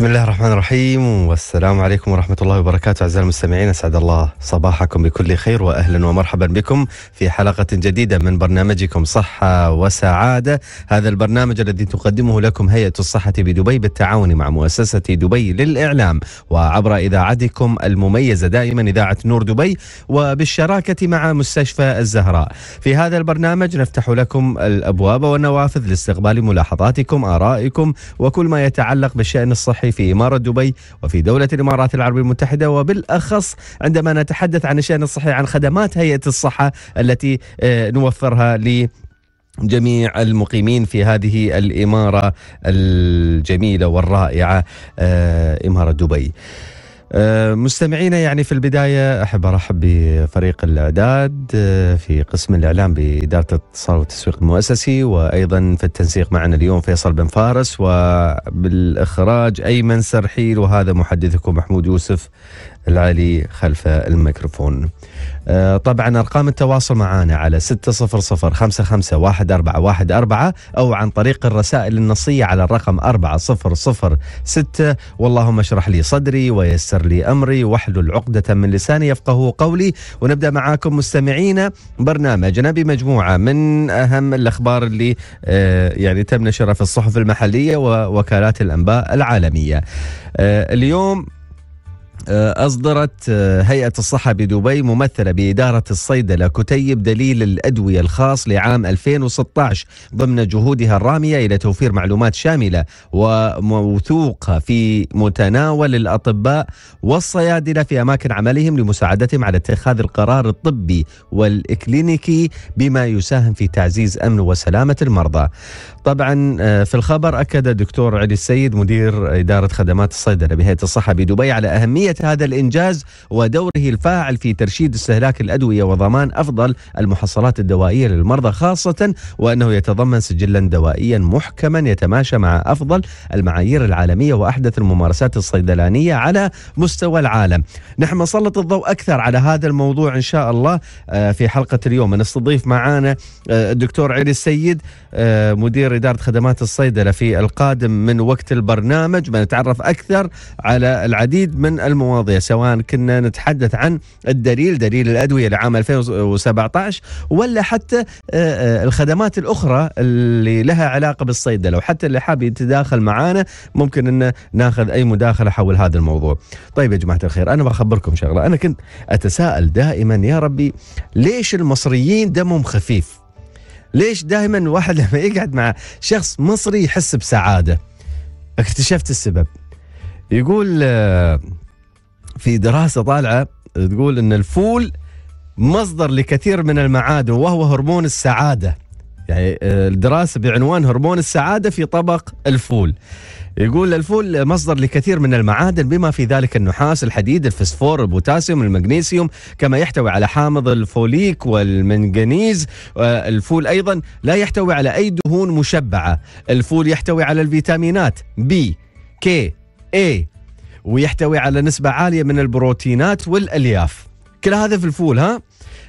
بسم الله الرحمن الرحيم والسلام عليكم ورحمة الله وبركاته أعزائي المستمعين أسعد الله صباحكم بكل خير وأهلا ومرحبا بكم في حلقة جديدة من برنامجكم صحة وسعادة هذا البرنامج الذي تقدمه لكم هيئة الصحة بدبي بالتعاون مع مؤسسة دبي للإعلام وعبر إذاعتكم المميزة دائما إذاعة نور دبي وبالشراكة مع مستشفى الزهراء في هذا البرنامج نفتح لكم الأبواب والنوافذ لاستقبال ملاحظاتكم آرائكم وكل ما يتعلق بالشأن الصحي في إمارة دبي وفي دولة الإمارات العربية المتحدة وبالأخص عندما نتحدث عن الشأن الصحي عن خدمات هيئة الصحة التي آه، نوفرها ل جميع المقيمين في هذه الإمارة الجميلة والرائعة آه، إمارة دبي آه، مستمعينا يعني في البداية أحب أرحب بفريق الإعداد آه، في قسم الإعلام بإدارة الاتصال والتسويق المؤسسي وأيضا في التنسيق معنا اليوم فيصل بن فارس وبالإخراج أيمن سرحيل وهذا محدثكم محمود يوسف العلي خلف الميكروفون آه، طبعا أرقام التواصل معنا على 600 55 1414 أو عن طريق الرسائل النصية على الرقم 4006 واللهم اشرح لي صدري ويسر لي أمري واحلل عقدة من لساني يفقه قولي ونبدأ معاكم مستمعينا برنامجنا بمجموعة من أهم الأخبار اللي آه، يعني تم نشرها في الصحف المحلية ووكالات الأنباء العالمية آه، اليوم آه، أصدرت آه، هيئة الصحة بدبي ممثلة بإدارة الصيدلة كتيب دليل الأدوية الخاص لعام 2016 ضمن جهودها الرامية إلى توفير معلومات شاملة وموثوقة في متناول الأطباء والصيادلة في أماكن عملهم لمساعدتهم على اتخاذ القرار الطبي والإكلينيكي بما يساهم في تعزيز أمن وسلامة المرضى طبعا آه، في الخبر اكد الدكتور علي السيد مدير اداره خدمات الصيدله بهيئه الصحه بدبي على اهميه هذا الانجاز ودوره الفاعل في ترشيد استهلاك الادويه وضمان افضل المحصلات الدوائيه للمرضى خاصه وانه يتضمن سجلا دوائيا محكما يتماشى مع افضل المعايير العالميه واحدث الممارسات الصيدلانيه على مستوى العالم. نحن نسلط الضوء اكثر على هذا الموضوع ان شاء الله آه، في حلقه اليوم نستضيف معانا آه، الدكتور علي السيد مدير مدير إدارة خدمات الصيدلة في القادم من وقت البرنامج بنتعرف أكثر على العديد من المواضيع سواء كنا نتحدث عن الدليل دليل الأدوية لعام 2017 ولا حتى آه، آه، الخدمات الأخرى اللي لها علاقة بالصيدلة وحتى اللي حاب يتداخل معانا ممكن أن ناخذ أي مداخلة حول هذا الموضوع طيب يا جماعة الخير أنا بخبركم شغلة أنا كنت أتساءل دائما يا ربي ليش المصريين دمهم خفيف ليش دائما الواحد لما يقعد مع شخص مصري يحس بسعاده اكتشفت السبب يقول آه، في دراسه طالعه تقول ان الفول مصدر لكثير من المعادن وهو هرمون السعاده يعني آه، الدراسه بعنوان هرمون السعاده في طبق الفول يقول الفول مصدر لكثير من المعادن بما في ذلك النحاس الحديد الفسفور البوتاسيوم المغنيسيوم كما يحتوي على حامض الفوليك والمنغنيز آه، الفول أيضا لا يحتوي على أي دهون مشبعة الفول يحتوي على الفيتامينات بي كي اي ويحتوي على نسبة عالية من البروتينات والألياف كل هذا في الفول ها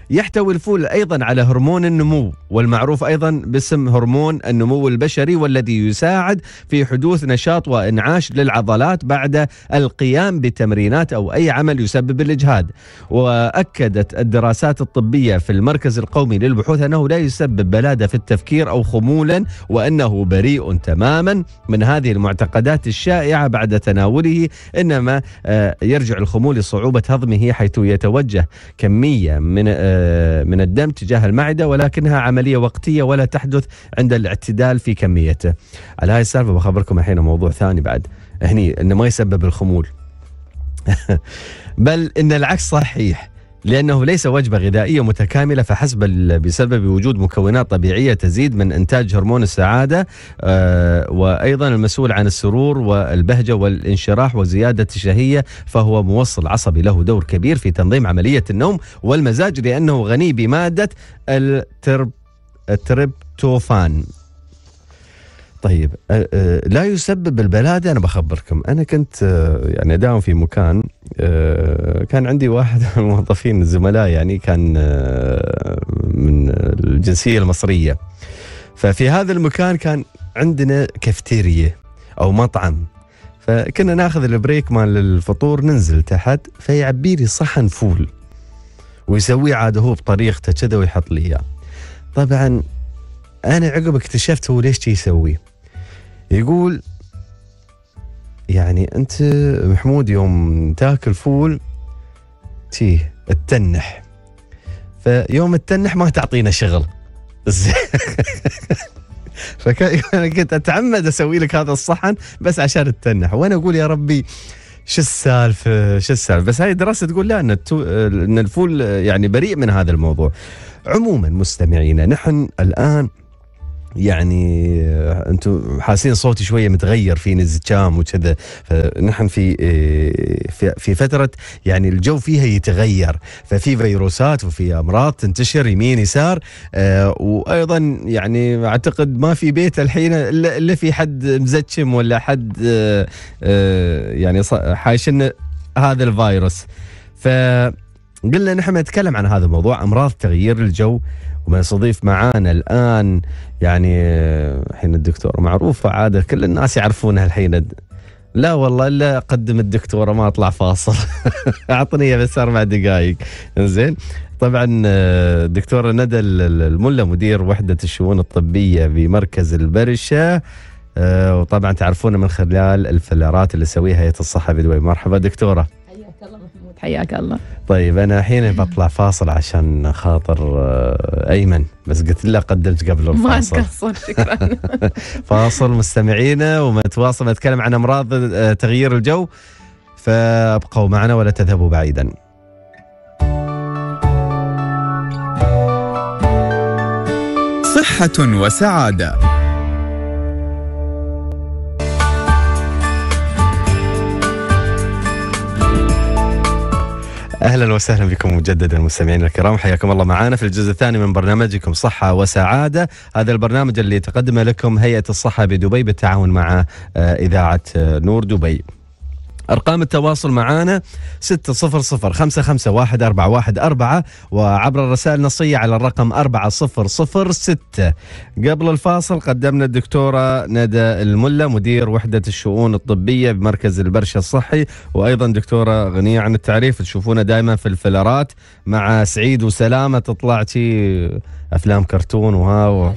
يحتوي الفول أيضا على هرمون النمو والمعروف أيضا باسم هرمون النمو البشري والذي يساعد في حدوث نشاط وإنعاش للعضلات بعد القيام بتمرينات أو أي عمل يسبب الإجهاد وأكدت الدراسات الطبية في المركز القومي للبحوث أنه لا يسبب بلادة في التفكير أو خمولا وأنه بريء تماما من هذه المعتقدات الشائعة بعد تناوله إنما آه، يرجع الخمول لصعوبة هضمه حيث يتوجه كمية من آه، آه، من الدم تجاه المعدة ولكنها عملية وقتية ولا تحدث عند الاعتدال في كميته على هاي السالفة بخبركم الحين موضوع ثاني بعد هني أنه ما يسبب الخمول بل أن العكس صحيح لأنه ليس وجبة غذائية متكاملة فحسب بسبب وجود مكونات طبيعية تزيد من إنتاج هرمون السعادة آه، وأيضا المسؤول عن السرور والبهجة والانشراح وزيادة الشهية فهو موصل عصبي له دور كبير في تنظيم عملية النوم والمزاج لأنه غني بمادة الترب التربتوفان طيب أه، أه، لا يسبب البلاده انا بخبركم انا كنت أه، يعني اداوم في مكان كان عندي واحد من الموظفين الزملاء يعني كان من الجنسيه المصريه ففي هذا المكان كان عندنا كافتيريا او مطعم فكنا ناخذ البريك مال الفطور ننزل تحت فيعبي لي صحن فول ويسويه عاد هو بطريقته كذا ويحط لي اياه طبعا انا عقب اكتشفت هو ليش يسويه يقول يعني انت محمود يوم تاكل فول تيه التنح فيوم التنح ما تعطينا شغل فكان كنت اتعمد اسوي لك هذا الصحن بس عشان التنح وانا اقول يا ربي شو السالفه شو السالفه بس هاي الدراسه تقول لا ان ان الفول يعني بريء من هذا الموضوع عموما مستمعينا نحن الان يعني آه، انتم حاسين صوتي شويه متغير في نزكام وكذا فنحن آه، في في فتره يعني الجو فيها يتغير ففي فيروسات وفي امراض تنتشر يمين يسار آه، وايضا يعني اعتقد ما في بيت الحين الا في حد مزكم ولا حد يعني حايشن هذا الفيروس ف قلنا نحن نتكلم عن هذا الموضوع امراض تغيير الجو وبنستضيف معانا الآن يعني الحين آه، الدكتورة معروفة عادة كل الناس يعرفونها الحين لا والله الا اقدم الدكتوره ما اطلع فاصل اعطني بس اربع دقائق زين طبعا الدكتوره آه، ندى الملا مدير وحده الشؤون الطبيه بمركز البرشه آه، وطبعا تعرفونا من خلال الفلارات اللي سويها هيئه الصحه بدبي مرحبا دكتوره حياك الله طيب انا الحين بطلع فاصل عشان خاطر آه، ايمن بس قلت له قدمت قبل الفاصل ما تقصر شكرا فاصل مستمعينا ونتواصل نتكلم عن امراض آه، تغيير الجو فابقوا معنا ولا تذهبوا بعيدا صحة وسعادة اهلا وسهلا بكم مجددا مستمعينا الكرام حياكم الله معنا في الجزء الثاني من برنامجكم صحه وسعاده هذا البرنامج اللي تقدمه لكم هيئه الصحه بدبي بالتعاون مع آه، اذاعه آه، نور دبي أرقام التواصل معانا ستة صفر صفر خمسة خمسة واحد أربعة واحد أربعة وعبر الرسائل النصية على الرقم أربعة صفر صفر ستة قبل الفاصل قدمنا الدكتورة ندى الملا مدير وحدة الشؤون الطبية بمركز البرشة الصحي وأيضا دكتورة غنية عن التعريف تشوفونا دائما في الفلرات مع سعيد وسلامة تطلعتي أفلام كرتون وها و...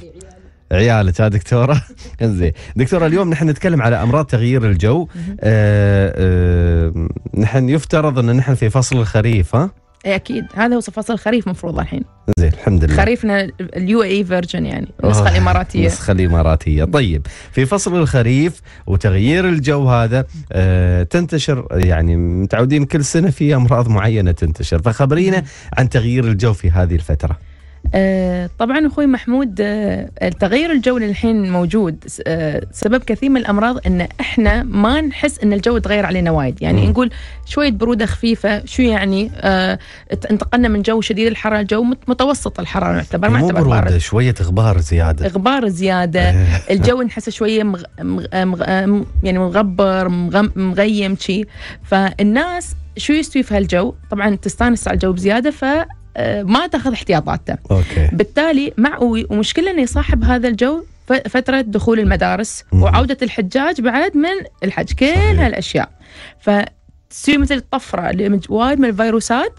عيالك يا دكتوره زين دكتوره اليوم نحن نتكلم على امراض تغيير الجو آه آه نحن يفترض ان نحن في فصل الخريف ها اي اكيد هذا هو فصل الخريف مفروض الحين زين الحمد لله خريفنا اليو اي فيرجن يعني النسخه الاماراتيه النسخه الاماراتيه طيب في فصل الخريف وتغيير الجو هذا آه تنتشر يعني متعودين كل سنه في امراض معينه تنتشر فخبرينا عن تغيير الجو في هذه الفتره آه، طبعا اخوي محمود آه، التغير الجوي الحين موجود آه، سبب كثير من الامراض ان احنا ما نحس ان الجو تغير علينا وايد يعني م. نقول شويه بروده خفيفه شو يعني انتقلنا من جو شديد الحراره جو متوسط الحراره نعتبر ما يعتبر بروده شويه غبار زياده غبار زياده الجو نحسه شويه مغ... مغ... مغ... يعني مغبر مغ... مغيم شي فالناس شو يستوي في هالجو طبعا تستانس على الجو بزياده ف آه، ما تاخذ احتياطاته أوكي. بالتالي مع ومشكله انه يصاحب هذا الجو فترة دخول المدارس مم. وعودة الحجاج بعد من الحج كل هالأشياء فتسوي مثل طفرة وايد من الفيروسات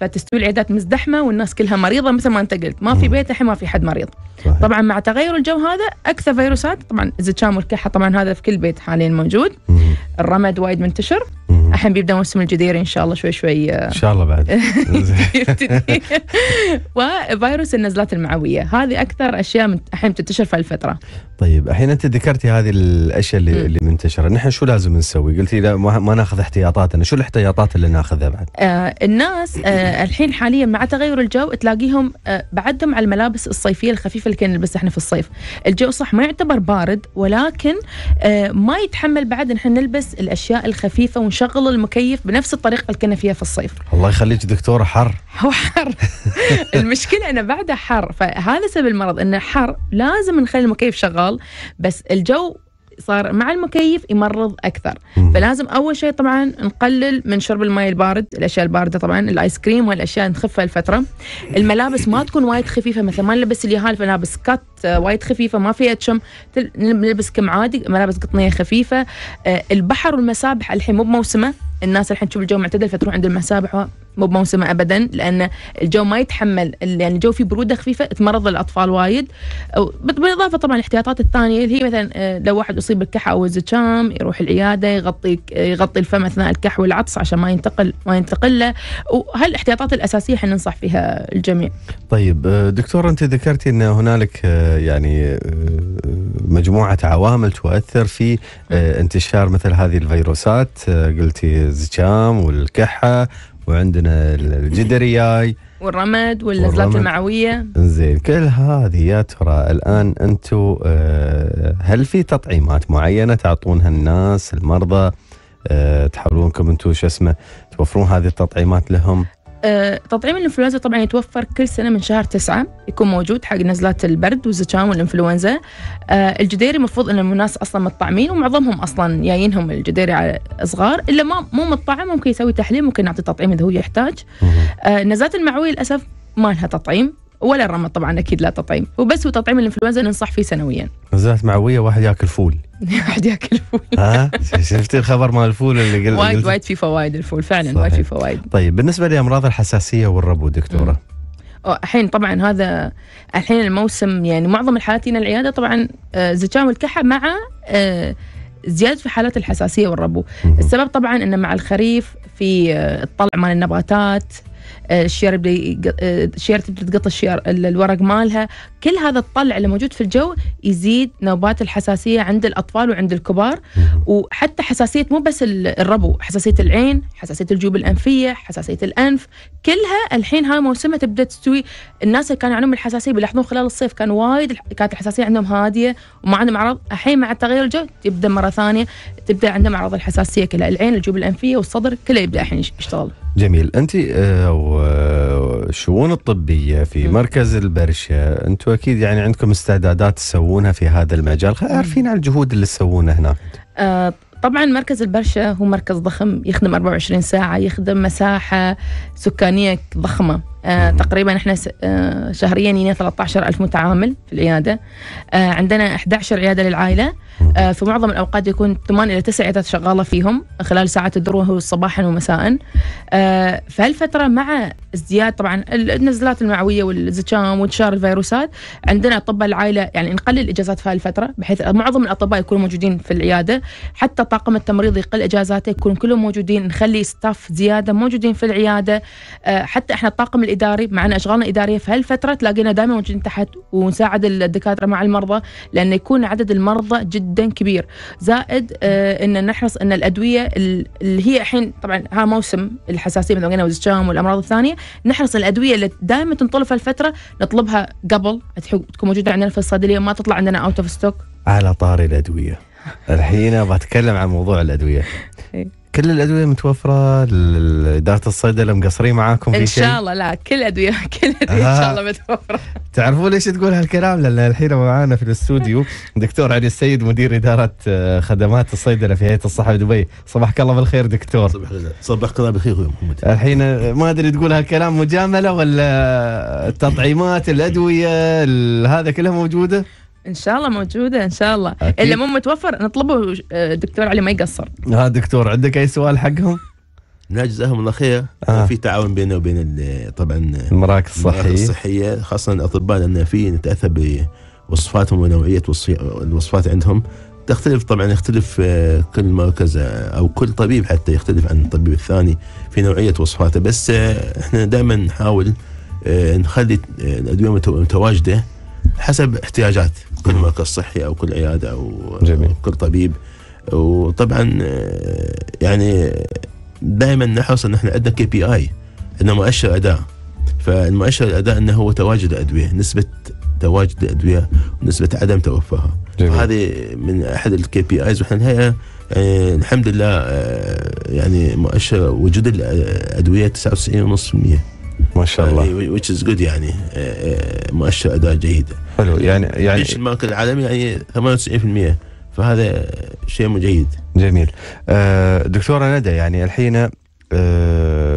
فتستوي العيادات مزدحمه والناس كلها مريضه مثل ما انت قلت ما في بيت الحين ما في حد مريض صحيح. طبعا مع تغير الجو هذا اكثر فيروسات طبعا الزكام والكحه طبعا هذا في كل بيت حاليا موجود مم. الرمد وايد منتشر الحين بيبدا موسم الجدير ان شاء الله شوي شوي آه، ان شاء الله بعد وفيروس النزلات المعويه هذه اكثر اشياء الحين تنتشر في الفتره طيب الحين انت ذكرتي هذه الاشياء اللي, اللي منتشره نحن شو لازم نسوي قلتي لا ما, ما ناخذ احتياطاتنا شو الاحتياطات اللي ناخذها بعد آه الناس آه الحين حاليا مع تغير الجو تلاقيهم آه، بعدهم على الملابس الصيفيه الخفيفه اللي كنا نلبسها احنا في الصيف الجو صح ما يعتبر بارد ولكن آه، ما يتحمل بعد ان احنا نلبس الاشياء الخفيفه ونشغل المكيف بنفس الطريقه اللي كنا فيها في الصيف الله يخليك دكتوره حر هو حر المشكله انه بعده حر فهذا سبب المرض انه حر لازم نخلي المكيف شغال بس الجو صار مع المكيف يمرض اكثر فلازم اول شيء طبعا نقلل من شرب الماء البارد الاشياء البارده طبعا الايس كريم والاشياء نخفها الفتره الملابس ما تكون وايد خفيفه مثلا ما نلبس اليهال فلابس كات آه، وايد خفيفه ما فيها تشم نلبس كم عادي ملابس قطنيه خفيفه آه، البحر والمسابح الحين مو بموسمه الناس الحين تشوف الجو معتدل فتروح عند المسابح مو بموسمه ابدا لان الجو ما يتحمل يعني الجو فيه بروده خفيفه تمرض الاطفال وايد بالاضافه طبعا الاحتياطات الثانيه اللي هي مثلا آه، لو واحد اصيب بالكحه او الزكام يروح العياده يغطي يغطي الفم اثناء الكح والعطس عشان ما ينتقل ما ينتقل له وهالاحتياطات الاساسيه احنا ننصح فيها الجميع. طيب دكتور انت ذكرتي ان هنالك يعني آه، مجموعه عوامل تؤثر في آه، انتشار مثل هذه الفيروسات آه، قلتي الزكام والكحه وعندنا الجدرياي والرمد والنزلات المعويه زين كل هذه يا ترى الان انتم هل في تطعيمات معينه تعطونها الناس المرضى تحاولونكم انتم شو اسمه توفرون هذه التطعيمات لهم؟ آه، تطعيم الانفلونزا طبعا يتوفر كل سنه من شهر تسعة يكون موجود حق نزلات البرد والزكام والانفلونزا آه، الجديري المفروض ان الناس اصلا متطعمين ومعظمهم اصلا جايينهم الجديري على صغار الا ما مو متطعم ممكن يسوي تحليل ممكن نعطي تطعيم اذا هو يحتاج النزلات آه، المعويه للاسف ما لها تطعيم ولا الرمل طبعا اكيد لا تطعيم وبس هو تطعيم الانفلونزا ننصح فيه سنويا نزلات معويه واحد ياكل فول واحد ياكل فول ها شفتي الخبر مال الفول اللي قلت وايد وايد في فوائد الفول فعلا وايد في فوائد طيب بالنسبه لامراض الحساسيه والربو دكتوره م. الحين طبعا هذا الحين الموسم يعني معظم الحالات هنا العياده طبعا آه، زكام الكحة مع آه، زياده في حالات الحساسيه والربو السبب طبعا انه مع الخريف في آه، الطلع مال النباتات الشير بدي الشير تبدا تقطع الشير الورق مالها كل هذا الطلع اللي موجود في الجو يزيد نوبات الحساسيه عند الاطفال وعند الكبار وحتى حساسيه مو بس الربو حساسيه العين حساسيه الجيوب الانفيه حساسيه الانف كلها الحين هاي موسمها تبدا تستوي الناس اللي كانوا عندهم الحساسيه بيلاحظون خلال الصيف كان وايد كانت الحساسيه عندهم هاديه وما عندهم اعراض الحين مع تغير الجو تبدا مره ثانيه تبدا عنده معرض الحساسيه كلها العين الجيوب الانفيه والصدر كله يبدا الحين يشتغل جميل انت الشؤون آه، آه، الطبيه في مركز البرشه انتم اكيد يعني عندكم استعدادات تسوونها في هذا المجال عارفين على الجهود اللي تسوونها هناك آه، طبعا مركز البرشة هو مركز ضخم يخدم 24 ساعة يخدم مساحة سكانية ضخمة آه تقريبا احنا آه شهريا ينا 13 ألف متعامل في العيادة آه عندنا 11 عيادة للعائلة آه في معظم الأوقات يكون 8 إلى 9 عيادات شغالة فيهم خلال ساعات الدروة صباحا ومساء آه في هالفترة مع ازدياد طبعا النزلات المعوية والزكام وانتشار الفيروسات عندنا أطباء العائلة يعني نقلل الإجازات في هالفترة بحيث معظم الأطباء يكونوا موجودين في العيادة حتى طاقم التمريض يقل إجازاته يكون كلهم موجودين نخلي ستاف زيادة موجودين في العيادة آه حتى احنا طاقم الاداري مع ان اشغالنا اداريه في هالفتره تلاقينا دائما موجودين تحت ونساعد الدكاتره مع المرضى لان يكون عدد المرضى جدا كبير زائد آه ان نحرص ان الادويه اللي هي الحين طبعا ها موسم الحساسيه مثل قلنا والزكام والامراض الثانيه نحرص الادويه اللي دائما تنطلب في هالفتره نطلبها قبل تكون موجوده عندنا في الصيدليه ما تطلع عندنا اوت اوف ستوك على طاري الادويه الحين بتكلم عن موضوع الادويه إيه. كل الادويه متوفره اداره الصيدله مقصرين معاكم في ان شاء الله لا كل ادويه كل ادويه ان شاء آه. الله متوفره تعرفون ليش تقول هالكلام لان الحين معانا في الاستوديو دكتور علي السيد مدير اداره آه، خدمات الصيدله في هيئه الصحه بدبي صباحك الله بالخير دكتور صباحك الله بالخير يا محمد الحين آه، ما ادري تقول هالكلام مجامله ولا التطعيمات الادويه هذا كلها موجوده ان شاء الله موجوده ان شاء الله أكيد. اللي مو متوفر نطلبه آه، دكتور علي ما يقصر ها دكتور عندك اي سؤال حقهم نجزاهم الله خير آه. في تعاون بيننا وبين طبعا المراكز الصحيه المراكز الصحيه خاصه الاطباء لان في نتاثر بوصفاتهم ونوعيه الوصفات عندهم تختلف طبعا يختلف آه، كل مركز آه، او كل طبيب حتى يختلف عن الطبيب الثاني في نوعيه وصفاته بس احنا دائما نحاول نخلي الادويه متواجده حسب احتياجات كل مركز صحي او كل عياده او جميل. كل طبيب وطبعا آه، يعني دائما نحرص ان احنا عندنا كي بي اي انه مؤشر اداء فالمؤشر الاداء انه هو تواجد الادويه نسبه تواجد الادويه ونسبه عدم توفرها هذه من احد الكي بي ايز واحنا الهيئه يعني آه، الحمد لله آه، يعني مؤشر وجود الادويه 99.5% ما شاء الله ويتش از جود يعني, يعني، آه، آه، مؤشر اداء جيد حلو يعني يعني ايش البنك العالمي يعني 98% فهذا شيء جيد جميل آه، دكتوره ندى يعني الحين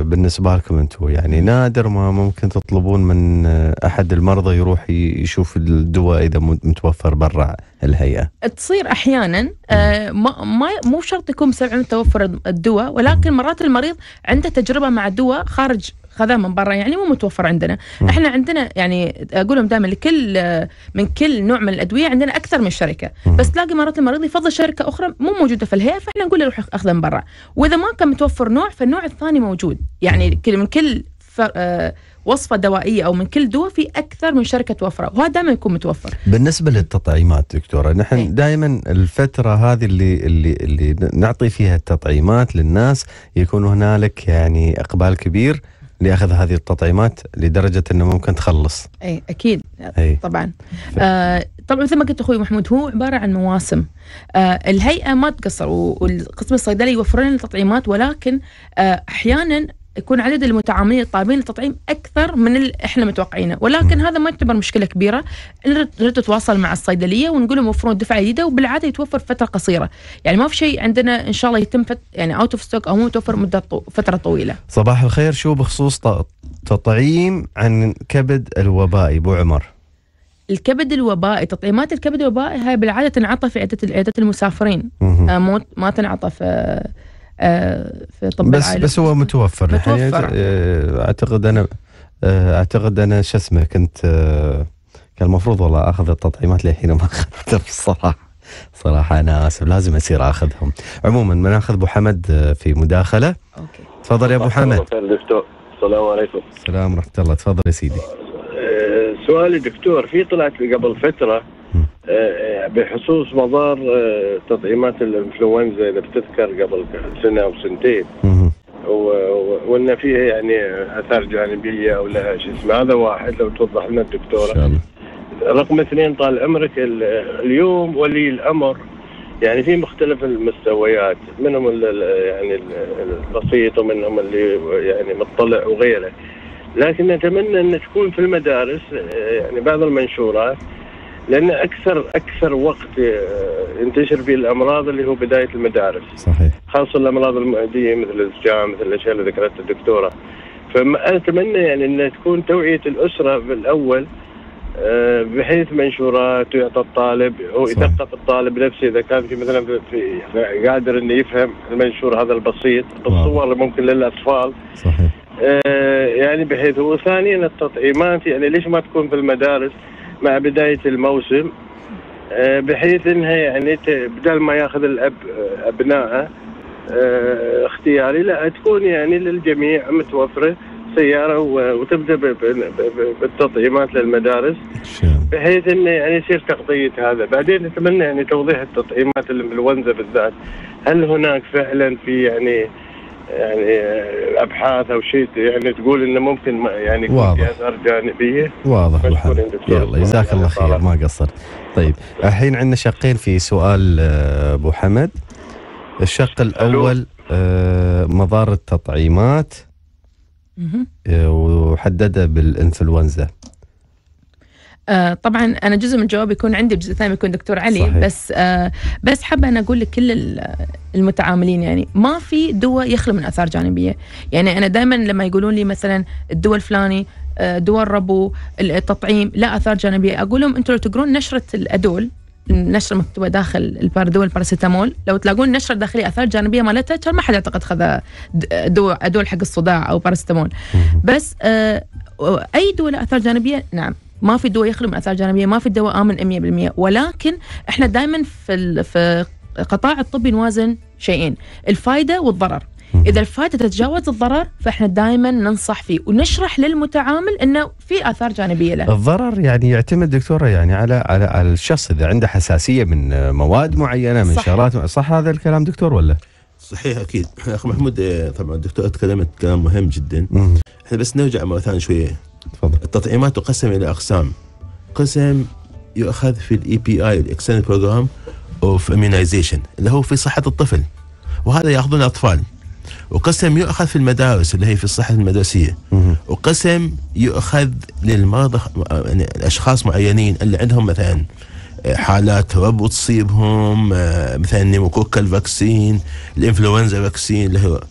بالنسبه لكم انتم يعني نادر ما ممكن تطلبون من احد المرضى يروح يشوف الدواء اذا متوفر برا الهيئه. تصير احيانا ما, ما مو شرط يكون بسبب توفر الدواء ولكن مرات المريض عنده تجربه مع الدواء خارج خذاه من برا يعني مو متوفر عندنا م. احنا عندنا يعني اقول لهم دائما لكل من كل نوع من الادويه عندنا اكثر من شركه م. بس تلاقي مرات المريض يفضل شركه اخرى مو موجوده في الهيئه فاحنا نقول له روح اخذه من برا واذا ما كان متوفر نوع فالنوع الثاني موجود يعني من كل آه، وصفه دوائيه او من كل دواء في اكثر من شركه توفره وهذا دائما يكون متوفر بالنسبه للتطعيمات دكتوره نحن إيه. دائما الفتره هذه اللي اللي اللي نعطي فيها التطعيمات للناس يكون هنالك يعني اقبال كبير لاخذ هذه التطعيمات لدرجه انه ممكن تخلص. اي اكيد أي. طبعا. آه طبعا مثل ما قلت اخوي محمود هو عباره عن مواسم. آه الهيئه ما تقصر والقسم الصيدلي يوفر لنا التطعيمات ولكن آه احيانا يكون عدد المتعاملين الطالبين للتطعيم اكثر من اللي احنا متوقعينه ولكن م. هذا ما يعتبر مشكله كبيره نرد نتواصل مع الصيدليه ونقول لهم يوفرون دفعه جديده وبالعاده يتوفر فتره قصيره يعني ما في شيء عندنا ان شاء الله يتم فت يعني اوت اوف ستوك او مو متوفر مده طو... فتره طويله صباح الخير شو بخصوص تطعيم عن كبد الوبائي ابو عمر الكبد الوبائي تطعيمات الكبد الوبائي هاي بالعاده تنعطى في عياده العيادات المسافرين آه ما تنعطى في آه، آه، في طب بس العائلة. بس هو متوفر, متوفر. آه، اعتقد انا آه، اعتقد انا شو اسمه كنت كان المفروض والله اخذ التطعيمات للحين ما اخذتها الصراحه صراحة أنا آسف لازم أصير آخذهم عموما بناخذ أبو حمد في مداخلة أوكي. تفضل يا أبو حمد السلام عليكم السلام ورحمة الله تفضل يا سيدي سؤالي دكتور في طلعت قبل فترة آه، آه، بخصوص مضار آه، تطعيمات الانفلونزا اذا بتذكر قبل سنه او سنتين وان فيها يعني اثار جانبيه او لها شو اسمه هذا واحد لو توضح لنا الدكتوره رقم اثنين طال عمرك اليوم ولي الامر يعني في مختلف المستويات منهم يعني البسيط ومنهم اللي يعني مطلع وغيره لكن نتمنى ان تكون في المدارس يعني بعض المنشورات لان اكثر اكثر وقت آه، ينتشر فيه الامراض اللي هو بدايه المدارس صحيح خاصه الامراض المعديه مثل الزجاج مثل الاشياء اللي ذكرتها الدكتوره فانا اتمنى يعني ان تكون توعيه الاسره بالاول آه، بحيث منشورات ويعطى الطالب هو يثقف الطالب نفسه اذا كان في مثلا في قادر انه يفهم المنشور هذا البسيط بالصور اللي ممكن للاطفال صحيح آه، يعني بحيث وثانيا التطعيمات يعني ليش ما تكون في المدارس؟ مع بدايه الموسم آه، بحيث انها يعني بدل ما ياخذ الاب آه، ابنائه آه، اختياري لا تكون يعني للجميع متوفره سياره وتبدا بالتطعيمات للمدارس بحيث انه يعني يصير تغطيه هذا، بعدين نتمنى يعني توضيح التطعيمات الانفلونزا بالذات، هل هناك فعلا في يعني يعني ابحاث او شيء يعني تقول انه ممكن يعني يكون في اثار جانبيه واضح يلا جزاك الله خير ما قصرت طيب الحين عندنا شقين في سؤال آه، ابو حمد الشق الاول آه، مضار التطعيمات آه، وحددها بالانفلونزا آه طبعا انا جزء من الجواب يكون عندي جزء ثاني يكون دكتور علي صحيح. بس آه بس حابه انا اقول لكل المتعاملين يعني ما في دواء يخلو من اثار جانبيه يعني انا دائما لما يقولون لي مثلا الدواء الفلاني آه دواء الربو التطعيم لا اثار جانبيه اقول لهم انتم لو تقرون نشره الادول النشره مكتوبه داخل الباردول الباراسيتامول لو تلاقون نشره داخليه اثار جانبيه مالتها ما حد يعتقد خذ دواء ادول حق الصداع او باراسيتامول بس آه اي دواء اثار جانبيه نعم ما في دواء يخلو من اثار جانبيه ما في دواء امن 100% ولكن احنا دائما في في قطاع الطبي نوازن شيئين الفائده والضرر اذا الفائده تتجاوز الضرر فاحنا دائما ننصح فيه ونشرح للمتعامل انه في اثار جانبيه له. الضرر يعني يعتمد دكتوره يعني على على, على الشخص اذا عنده حساسيه من مواد معينه من شغلات صح هذا الكلام دكتور ولا؟ صحيح اكيد اخ محمود آه، طبعا الدكتور تكلمت كلام مهم جدا احنا بس نرجع مره ثانيه شويه تفضل التطعيمات تقسم الى اقسام قسم يؤخذ في الاي بي اي الاكسنت بروجرام اوف اميونايزيشن اللي هو في صحه الطفل وهذا ياخذون الاطفال وقسم يؤخذ في المدارس اللي هي في الصحه المدرسيه وقسم يؤخذ للمرضى يعني الاشخاص معينين اللي عندهم مثلا آه، حالات ربو تصيبهم آه، مثلا نيموكوكا الفاكسين الانفلونزا فاكسين اللي هو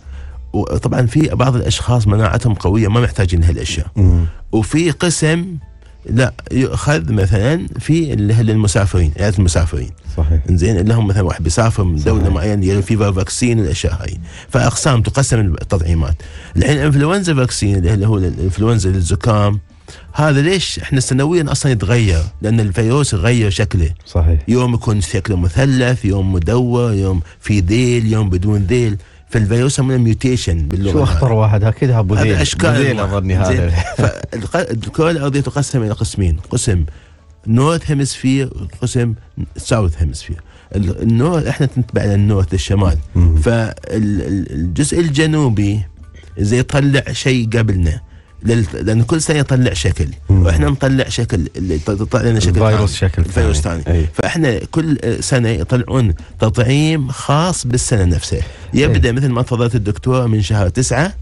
وطبعا في بعض الاشخاص مناعتهم قويه ما محتاجين هالاشياء وفي قسم لا يؤخذ مثلا في للمسافرين عياده المسافرين صحيح زين اللي هم مثلا واحد بيسافر من دوله معينه يعني في فاكسين الاشياء هاي فاقسام تقسم التطعيمات الحين انفلونزا فاكسين اللي هو الانفلونزا للزكام هذا ليش احنا سنويا اصلا يتغير لان الفيروس يغير شكله صحيح يوم يكون شكله مثلث يوم مدور يوم في ذيل يوم بدون ذيل فالفيروس يسمونه ميوتيشن باللغه شو اخطر واحد اكيد ابو ذيل اشكال اظني هذا فالكره الارضيه تقسم الى قسمين قسم نورث هيمسفير وقسم ساوث هيمسفير النورث احنا تنتبع للنورث للشمال فالجزء الجنوبي اذا يطلع شيء قبلنا لان كل سنه يطلع شكل واحنا نطلع شكل تطلع لنا شكل فيروس شكل فيروس ثاني فاحنا كل آه، سنه يطلعون تطعيم خاص بالسنه نفسها يبدا أي. مثل ما تفضلت الدكتور من شهر تسعة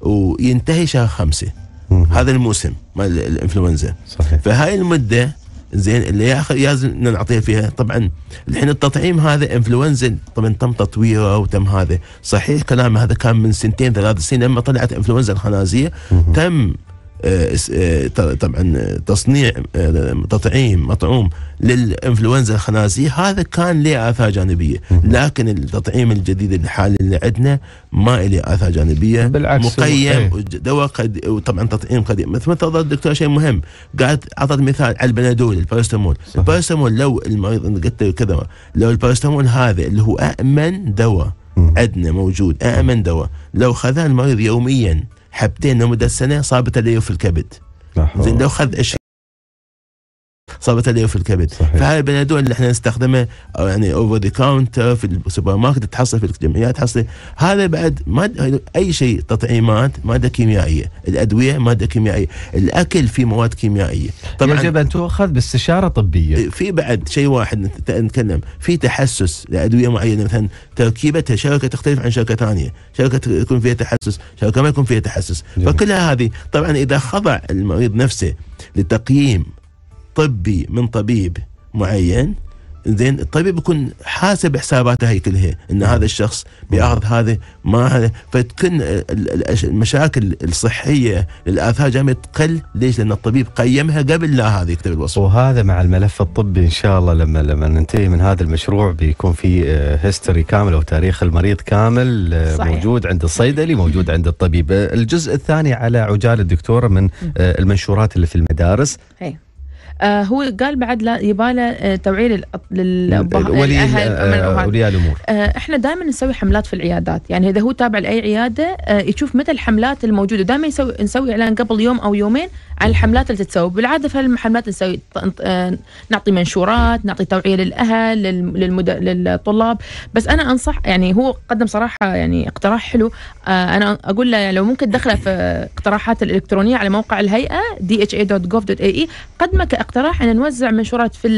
وينتهي شهر خمسة مم. هذا الموسم مال الانفلونزا صحيح فهاي المده زين اللي ياخذ لازم نعطيه فيها طبعا الحين التطعيم هذا انفلونزا طبعا تم تطويره وتم هذا صحيح كلام هذا كان من سنتين ثلاث سنين لما طلعت انفلونزا الخنازير تم آه، آه، طبعا آه، تصنيع تطعيم مطعوم للانفلونزا الخنازير هذا كان له اثار جانبيه لكن التطعيم الجديد الحالي اللي عندنا ما له اثار جانبيه بالعكس مقيم دواء قد وطبعا تطعيم قديم مثل ما تفضل الدكتور شيء مهم قاعد اعطت مثال على البنادول البارستامول البارستامول لو المريض قلت له كذا لو البارستامول هذا اللي هو امن دواء عندنا موجود امن دواء لو خذاه المريض يوميا حبتين لمده سنه صابت لي في الكبد زين لو اخذ اشياء صارت عليه في الكبد صحيح. فهاي البنادول اللي احنا نستخدمه يعني اوفر ذا كاونتر في السوبر ماركت تحصل في الجمعيات تحصل هذا بعد ما اي شيء تطعيمات ماده كيميائيه الادويه ماده كيميائيه الاكل فيه مواد كيميائيه طبعا يجب ان تؤخذ باستشاره طبيه إيه، في بعد شيء واحد نتكلم في تحسس لادويه معينه مثلا تركيبتها شركه تختلف عن شركه ثانيه شركه يكون فيها تحسس شركه ما يكون فيها تحسس جميل. فكلها هذه طبعا اذا خضع المريض نفسه لتقييم طبي من طبيب معين زين الطبيب يكون حاسب حساباته هي كلها ان هذا الشخص بياخذ هذا ما هذا فتكون المشاكل الصحيه للاثار جامعه تقل ليش؟ لان الطبيب قيمها قبل لا هذا يكتب الوصف. وهذا مع الملف الطبي ان شاء الله لما لما ننتهي من هذا المشروع بيكون في هيستوري آه، كامل او تاريخ المريض كامل آه، صحيح. موجود عند الصيدلي موجود عند الطبيب. آه، الجزء الثاني على عجال الدكتوره من المنشورات اللي في المدارس. هي. إيه. آه هو قال بعد لا يباله آه، توعيه للأهل ولي اولياء آه، الامور آه احنا دائما نسوي حملات في العيادات يعني اذا هو تابع لاي عياده آه يشوف متى الحملات الموجوده دائما يسوي نسوي اعلان قبل يوم او يومين عن الحملات اللي تتسوي بالعاده في الحملات نسوي آه، نعطي منشورات نعطي توعيه للاهل للمد... للطلاب بس انا انصح يعني هو قدم صراحه يعني اقتراح حلو انا اقول له لو ممكن تدخله في اقتراحات الالكترونيه على موقع الهيئه dhA.gov.ae قدمه كاقتراح اقترح ان نوزع منشورات في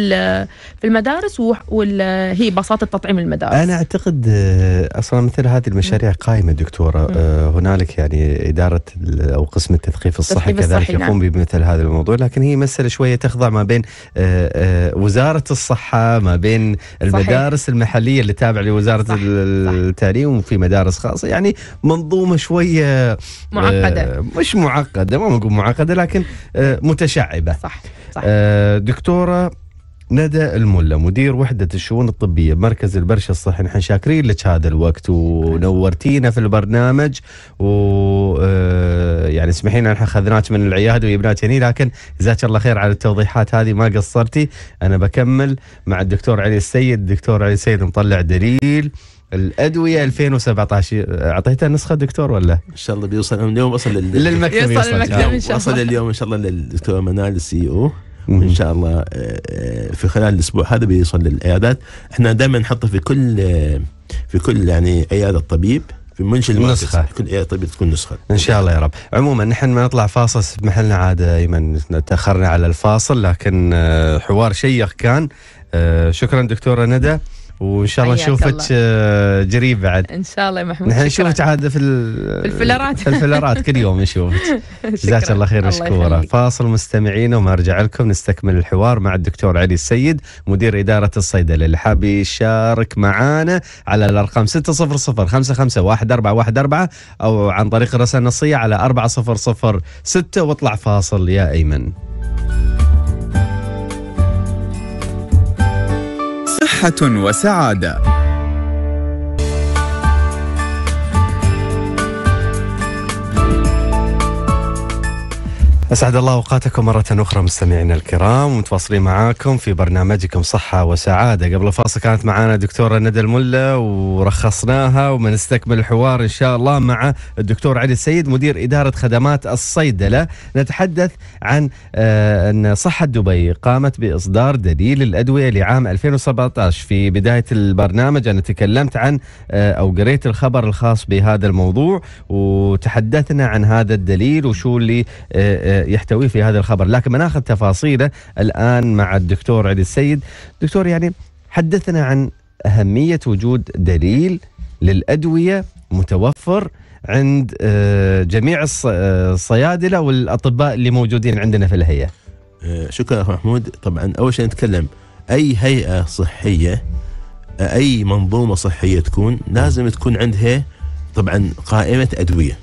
في المدارس وهي بساطه تطعيم المدارس انا اعتقد آه، اصلا مثل هذه المشاريع قائمه دكتوره آه، هنالك يعني اداره او قسم التثقيف الصحي كذلك الصحي يقوم نعم. بمثل هذا الموضوع لكن هي مساله شويه تخضع ما بين آه، وزاره الصحه ما بين المدارس صحيح. المحليه اللي تابعه لوزاره صح. التعليم وفي مدارس خاصه يعني منظومه شويه معقده مش معقده ما نقول معقده لكن متشعبه صح صح دكتوره ندى الملا مدير وحدة الشؤون الطبية بمركز البرشا الصحي نحن شاكرين لك هذا الوقت ونورتينا في البرنامج و آه، يعني اسمحينا نحن اخذناك من العيادة وجبناك هني لكن جزاك الله خير على التوضيحات هذه ما قصرتي أنا بكمل مع الدكتور علي السيد الدكتور علي السيد مطلع دليل الادويه 2017 آه، اعطيتها نسخه دكتور ولا؟ ان شاء الله بيوصل اليوم وصل للمكتب يوصل, يوصل اليوم ان شاء الله للدكتور منال السي او وان شاء الله آه، آه، في خلال الاسبوع هذا بيصل للعيادات احنا دائما نحطه في كل آه، في كل يعني عياده طبيب في منشي المركز نسخة كل عياده طبيب تكون نسخه ان شاء الله يا رب عموما نحن ما نطلع فاصل محلنا عاده ايمن تاخرنا على الفاصل لكن حوار شيق كان شكرا دكتوره ندى وان شاء الله نشوفك آه، قريب بعد ان شاء الله يا محمود نحن نشوفك عاد في الفلرات في الفلرات كل يوم نشوفك جزاك الله خير مشكوره فاصل مستمعينا وما ارجع لكم نستكمل الحوار مع الدكتور علي السيد مدير اداره الصيدله اللي حاب يشارك معانا على الارقام 600 او عن طريق الرسائل النصيه على 4006 واطلع فاصل يا ايمن صحة وسعادة أسعد الله أوقاتكم مرة أخرى مستمعينا الكرام ومتواصلين معاكم في برنامجكم صحة وسعادة قبل الفاصل كانت معنا دكتورة ندى الملا ورخصناها وبنستكمل الحوار إن شاء الله مع الدكتور علي السيد مدير إدارة خدمات الصيدلة نتحدث عن آه، أن صحة دبي قامت بإصدار دليل الأدوية لعام 2017 في بداية البرنامج أنا تكلمت عن آه، أو قريت الخبر الخاص بهذا الموضوع وتحدثنا عن هذا الدليل وشو اللي آه، يحتويه في هذا الخبر لكن بناخذ تفاصيله الآن مع الدكتور علي السيد دكتور يعني حدثنا عن أهمية وجود دليل للأدوية متوفر عند آه، جميع آه، الصيادلة والأطباء اللي موجودين عندنا في الهيئة آه، شكرا أخ محمود طبعا أول شيء نتكلم أي هيئة صحية أي منظومة صحية تكون لازم تكون عندها طبعا قائمة أدوية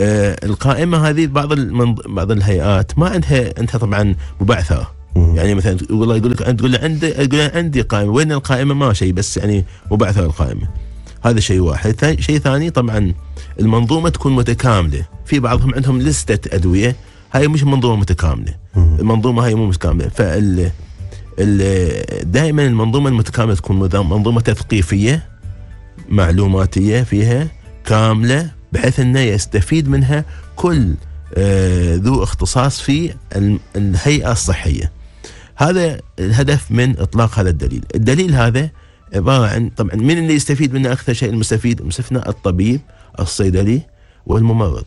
آه، القائمه هذه بعض المنض... بعض الهيئات ما عندها انت طبعا مبعثره يعني مثلا والله يقول لك تقول له عندي تقول عندي قائمه وين القائمه ما شيء بس يعني مبعثره القائمه هذا شيء واحد شيء ثاني طبعا المنظومه تكون متكامله في بعضهم عندهم لستة ادويه هاي مش منظومه متكامله المنظومه هاي مو متكامله فال دائما المنظومه المتكامله تكون منظومه تثقيفيه معلوماتيه فيها كامله بحيث أنه يستفيد منها كل آه، ذو اختصاص في الهيئة الصحية هذا الهدف من إطلاق هذا الدليل الدليل هذا عبارة عن طبعا من اللي يستفيد منه أكثر شيء المستفيد المستفيد الطبيب الصيدلي والممرض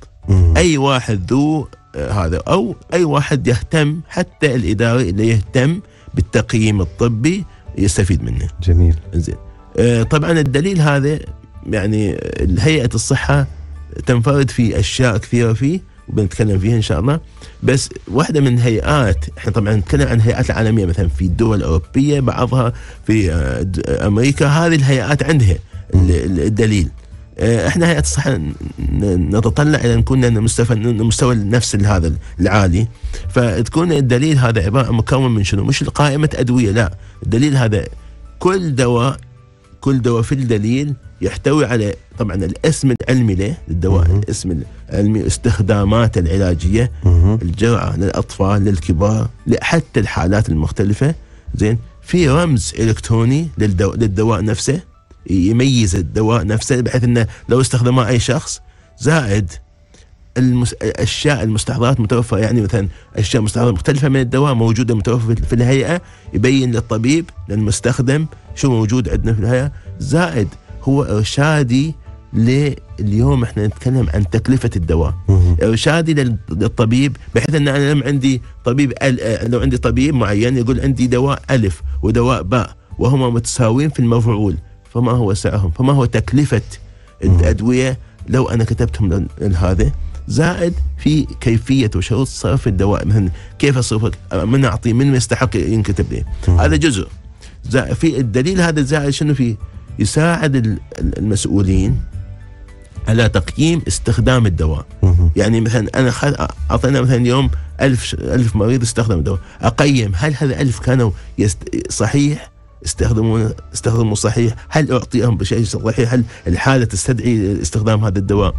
أي واحد ذو آه، هذا أو أي واحد يهتم حتى الإداري اللي يهتم بالتقييم الطبي يستفيد منه جميل زين آه، طبعا الدليل هذا يعني هيئة الصحة تنفرد في اشياء كثيره فيه وبنتكلم فيها ان شاء الله بس واحده من هيئات احنا طبعا نتكلم عن هيئات العالميه مثلا في الدول الاوروبيه بعضها في آه، امريكا هذه الهيئات عندها الدليل آه، احنا هيئه الصحه نتطلع الى نكون مستوى مستوى النفس هذا العالي فتكون الدليل هذا عباره مكون من شنو؟ مش قائمه ادويه لا، الدليل هذا كل دواء كل دواء في الدليل يحتوي على طبعا الاسم العلمي له للدواء الاسم العلمي استخدامات العلاجيه الجرعه للاطفال للكبار حتى الحالات المختلفه زين في رمز الكتروني للدواء, للدواء نفسه يميز الدواء نفسه بحيث انه لو استخدمه اي شخص زائد المس... الاشياء المستحضرات متوفره يعني مثلا اشياء مستحضرات مختلفه من الدواء موجوده متوفره في الهيئه يبين للطبيب للمستخدم شو موجود عندنا في الهيئه زائد هو ارشادي لليوم احنا نتكلم عن تكلفه الدواء ارشادي للطبيب بحيث ان انا لما عندي طبيب لو عندي طبيب معين يقول عندي دواء الف ودواء باء وهما متساويين في المفعول فما هو سعرهم فما هو تكلفه الادويه لو انا كتبتهم لهذا زائد في كيفيه وشروط صرف الدواء مثلا كيف اصرف من اعطيه من يستحق ينكتب لي هذا جزء في الدليل هذا زائد شنو فيه يساعد المسؤولين على تقييم استخدام الدواء يعني مثلا انا اعطينا مثلا اليوم ألف, ألف مريض استخدم الدواء اقيم هل هذا ألف كانوا يست... صحيح استخدمون استخدموا صحيح هل اعطيهم بشيء صحيح هل الحاله تستدعي استخدام هذا الدواء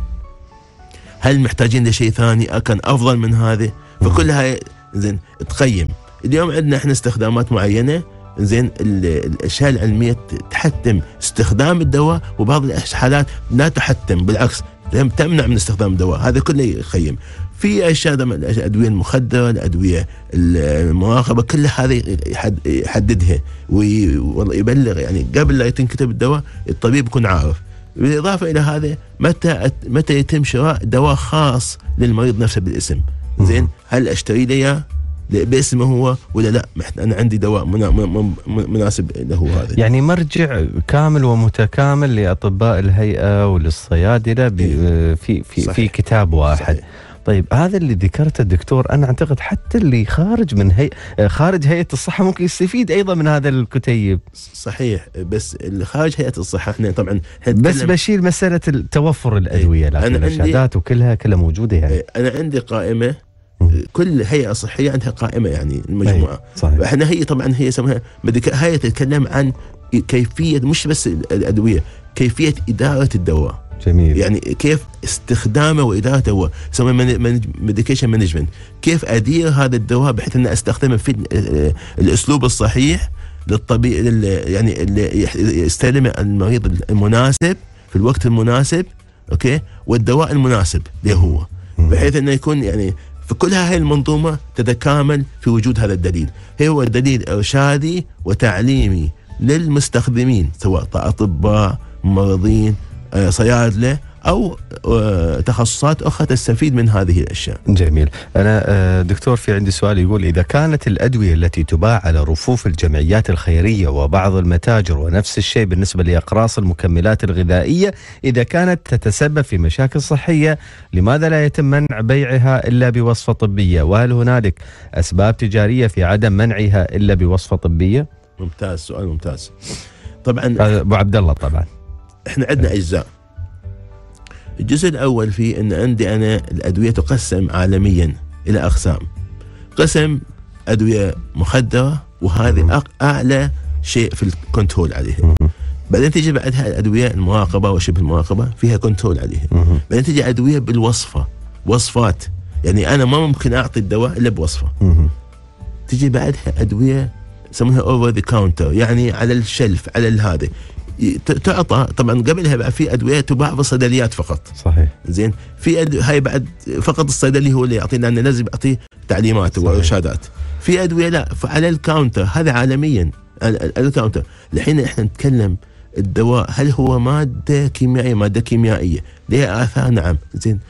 هل محتاجين لشيء ثاني كان افضل من هذا فكل هاي زين تقيم اليوم عندنا احنا استخدامات معينه زين الاشياء العلميه تحتم استخدام الدواء وبعض الحالات لا تحتم بالعكس تمنع من استخدام الدواء هذا كله يخيم في اشياء الادويه المخدره الادويه المراقبه كل هذه يحددها ويبلغ يعني قبل لا تنكتب الدواء الطبيب يكون عارف بالاضافه الى هذا متى متى يتم شراء دواء خاص للمريض نفسه بالاسم زين هل اشتري له باسمه هو ولا لا انا عندي دواء مناسب له هذا يعني مرجع كامل ومتكامل لاطباء الهيئه وللصيادله إيه. في في صحيح. في كتاب واحد صحيح. طيب هذا اللي ذكرته دكتور انا اعتقد حتى اللي خارج من هي... خارج هيئه الصحه ممكن يستفيد ايضا من هذا الكتيب صحيح بس اللي خارج هيئه الصحه احنا طبعا هتكلم... بس بشيل مساله توفر الادويه إيه. لكن الارشادات وكلها كلها موجوده يعني إيه، انا عندي قائمه كل هيئه صحيه عندها قائمه يعني المجموعه صحيح. احنا هي طبعا هي اسمها هي تتكلم عن كيفيه مش بس الادويه كيفيه اداره الدواء جميل يعني كيف استخدامه وادارته هو يسمونه ميديكيشن مانجمنت كيف ادير هذا الدواء بحيث ان استخدمه في الاسلوب الصحيح للطبيب يعني اللي يستلم المريض المناسب في الوقت المناسب اوكي والدواء المناسب له هو بحيث انه يكون يعني فكل هاي المنظومة تتكامل في وجود هذا الدليل هو دليل إرشادي وتعليمي للمستخدمين سواء أطباء ممرضين آه، صيادلة او آه، تخصصات اخرى تستفيد من هذه الاشياء. جميل، انا آه، دكتور في عندي سؤال يقول اذا كانت الادويه التي تباع على رفوف الجمعيات الخيريه وبعض المتاجر ونفس الشيء بالنسبه لاقراص المكملات الغذائيه اذا كانت تتسبب في مشاكل صحيه لماذا لا يتم منع بيعها الا بوصفه طبيه؟ وهل هنالك اسباب تجاريه في عدم منعها الا بوصفه طبيه؟ ممتاز سؤال ممتاز. طبعا ابو عبد الله طبعا احنا عندنا اجزاء الجزء الأول فيه أن عندي أنا الأدوية تقسم عالميا إلى أقسام قسم أدوية مخدرة وهذه أعلى شيء في الكنترول عليها بعدين تجي بعدها الأدوية المراقبة وشبه المراقبة فيها كنترول عليها بعدين تجي أدوية بالوصفة وصفات يعني أنا ما ممكن أعطي الدواء إلا بوصفة تجي بعدها أدوية يسمونها اوفر ذا كاونتر يعني على الشلف على هذا تعطى طبعا قبلها بقى في ادويه تباع في الصيدليات فقط صحيح زين في أدو... هاي بعد فقط الصيدلي هو اللي يعطي انه لازم يعطي تعليمات وارشادات في ادويه لا فعلى الكاونتر هذا عالميا الكاونتر الحين احنا نتكلم الدواء هل هو ماده كيميائيه ماده كيميائيه لها اثار نعم زين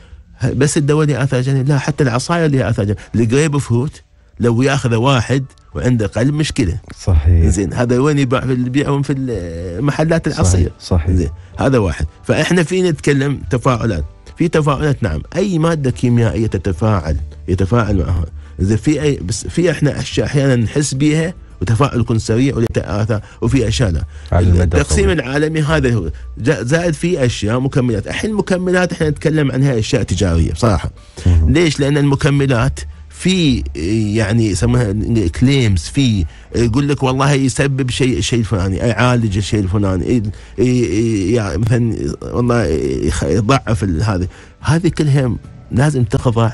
بس الدواء لها اثار جانبيه لا حتى العصاير لها اثار جانبيه الجريب فروت لو ياخذه واحد وعنده قلب مشكله صحيح زين هذا وين يباع في البيعهم في المحلات العصير صحيح, صحيح. زين هذا واحد فاحنا فينا نتكلم تفاعلات في تفاعلات نعم اي ماده كيميائيه تتفاعل يتفاعل معها زين في أي بس في احنا اشياء احيانا نحس بها وتفاعل يكون سريع ولتاثر وفي اشياء لا التقسيم العالمي هذا هو زائد في اشياء مكملات الحين المكملات احنا نتكلم عنها اشياء تجاريه بصراحه ليش؟ لان المكملات في يعني يسموها كليمز في يقول لك والله يسبب شيء الشيء الفلاني يعالج الشيء الفلاني يعني مثلا والله يضعف هذه هذه كلها لازم تخضع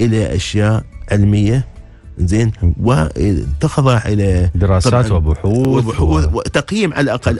الى اشياء علميه زين وتخضع الى دراسات وبحوث وبحوث و... وتقييم على الاقل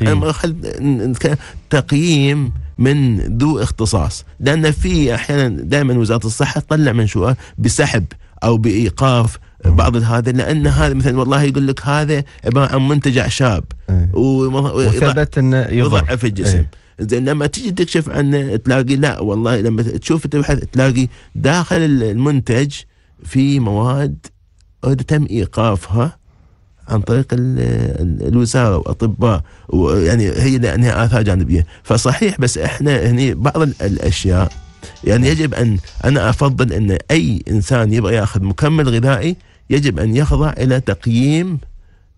تقييم. تقييم من ذو اختصاص لان في احيانا دائما وزاره الصحه تطلع منشوره بسحب او بايقاف بعض هذا لان هذا مثلا والله يقول لك هذا عباره عن منتجع شاب إيه. وثبت انه يضعف الجسم إيه. زين لما تجي تكشف عنه تلاقي لا والله لما تشوف تبحث تلاقي داخل المنتج في مواد تم ايقافها عن طريق الوزاره واطباء ويعني هي لانها اثار جانبيه فصحيح بس احنا هني بعض الاشياء يعني يجب أن أنا أفضل أن أي إنسان يبغى يأخذ مكمل غذائي يجب أن يخضع إلى تقييم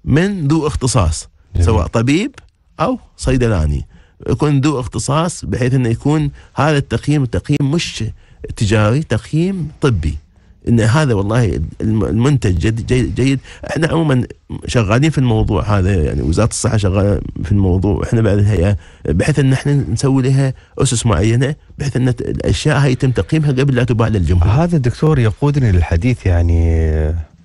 من ذو اختصاص جميل. سواء طبيب أو صيدلاني يكون ذو اختصاص بحيث أنه يكون هذا التقييم تقييم مش تجاري تقييم طبي ان هذا والله المنتج جيد, جيد, جيد احنا عموما شغالين في الموضوع هذا يعني وزاره الصحه شغاله في الموضوع واحنا بعد الهيئه بحيث ان احنا نسوي لها اسس معينه بحيث ان الاشياء هاي يتم تقييمها قبل لا تباع للجمهور. هذا الدكتور يقودني للحديث يعني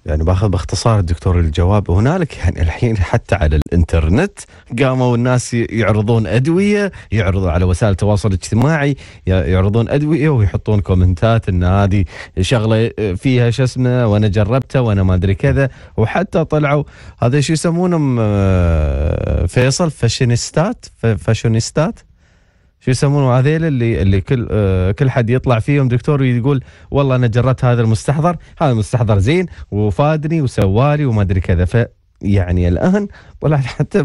يعني باخذ باختصار دكتور الجواب هنالك يعني الحين حتى على الانترنت قاموا الناس يعرضون ادويه يعرضوا على وسائل التواصل الاجتماعي يعرضون ادويه ويحطون كومنتات ان هذه شغله فيها شو اسمه وانا جربتها وانا ما ادري كذا وحتى طلعوا هذا شو يسمونهم آه، فيصل فاشينيستات فاشينيستات شو يسمونه هذيل اللي اللي كل آه كل حد يطلع فيهم دكتور ويقول والله انا جربت هذا المستحضر هذا المستحضر زين وفادني وسوالي وما ادري كذا ف يعني الان طلعت حتى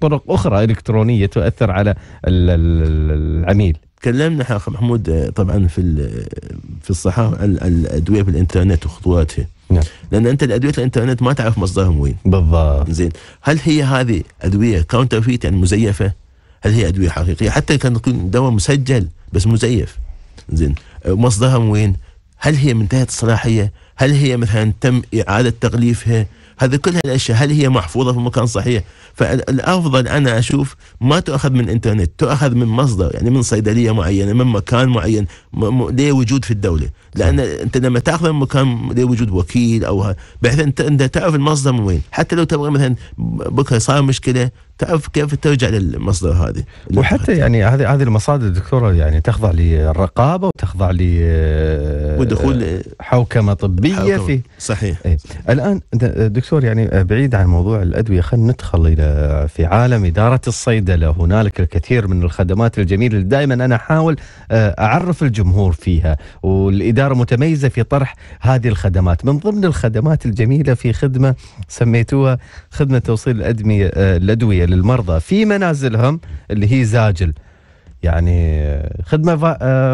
طرق اخرى الكترونيه تؤثر على العميل تكلمنا اخ محمود آه، طبعا في في الصحافه عن الادويه بالانترنت وخطواتها. نعم. لان انت الادويه الانترنت ما تعرف مصدرهم وين بالضبط زين هل هي هذه ادويه كاونترفيت يعني مزيفه هل هي أدوية حقيقية حتى كان يكون دواء مسجل بس مزيف زين أه، مصدرها من وين هل هي منتهيه الصلاحية هل هي مثلا تم إعادة تغليفها هذه كل الأشياء هل هي محفوظة في مكان صحيح فالأفضل أنا أشوف ما تؤخذ من إنترنت تؤخذ من مصدر يعني من صيدلية معينة من مكان معين ليه وجود في الدولة لأن أنت لما تأخذ من مكان ليه وجود وكيل أو بحيث أنت, أنت تعرف المصدر من وين حتى لو تبغى مثلا بكرة صار مشكلة تعرف كيف ترجع للمصدر هذه وحتى يعني هذه هذه المصادر دكتوره يعني تخضع للرقابه وتخضع ل ودخول آه، حوكمه طبيه حوكمة. في صحيح ايه. الان دكتور يعني بعيد عن موضوع الادويه خلينا ندخل الى في عالم اداره الصيدله هنالك الكثير من الخدمات الجميله اللي دائما انا احاول آه، اعرف الجمهور فيها والاداره متميزه في طرح هذه الخدمات من ضمن الخدمات الجميله في خدمه سميتوها خدمه توصيل الادميه آه، الادويه للمرضى في منازلهم اللي هي زاجل يعني خدمه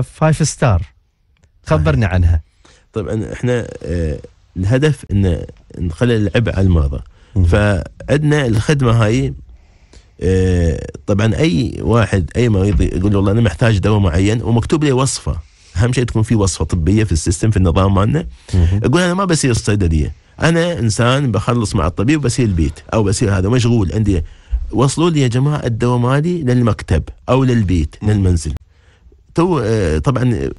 فايف ستار آه، خبرني عنها طبعا احنا آه، الهدف ان نخلي العبء على المرضى فعندنا الخدمه هاي آه، طبعا اي واحد اي مريض يقول والله انا محتاج دواء معين ومكتوب لي وصفه اهم شيء تكون في وصفه طبيه في السيستم في النظام مالنا اقول انا ما بصير الصيدليه انا انسان بخلص مع الطبيب وبصير البيت او بصير هذا مشغول عندي وصلوا لي يا جماعه الدواء مالي للمكتب او للبيت للمنزل تو آه، طبعا آه،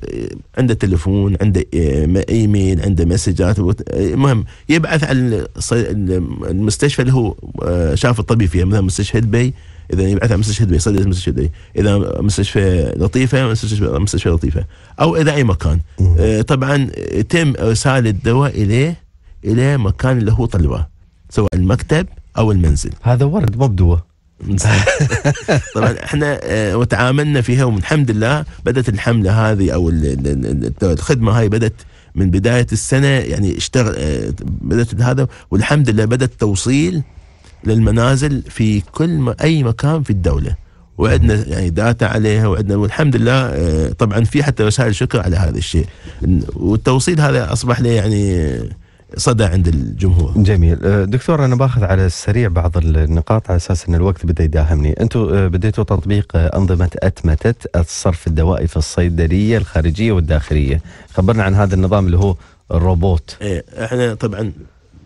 عنده تليفون عنده آه، ايميل عنده مسجات المهم يبعث على المستشفى اللي هو شاف الطبيب فيها مثلا مستشفى دبي اذا يبعث على مستشفى دبي صدر مستشفى دبي اذا مستشفى لطيفه مستشفى مستشفى لطيفه او اذا اي مكان طبعا يتم ارسال الدواء اليه الى مكان اللي هو طلبه سواء المكتب او المنزل هذا ورد مو بدوه طبعا احنا آه، وتعاملنا فيها والحمد لله بدات الحمله هذه او الخدمه هاي بدات من بدايه السنه يعني اشتغل آه، بدات هذا والحمد لله بدات توصيل للمنازل في كل ما اي مكان في الدوله وعندنا يعني داتا عليها وعندنا والحمد لله آه، طبعا في حتى وسائل شكر على هذا الشيء والتوصيل هذا اصبح له يعني صدى عند الجمهور جميل أه، دكتور انا باخذ على السريع بعض النقاط على اساس ان الوقت بدا يداهمني انتم أه، بديتوا تطبيق أه، انظمه اتمتت الصرف الدوائي في الصيدليه الخارجيه والداخليه خبرنا عن هذا النظام اللي هو الروبوت إيه احنا طبعا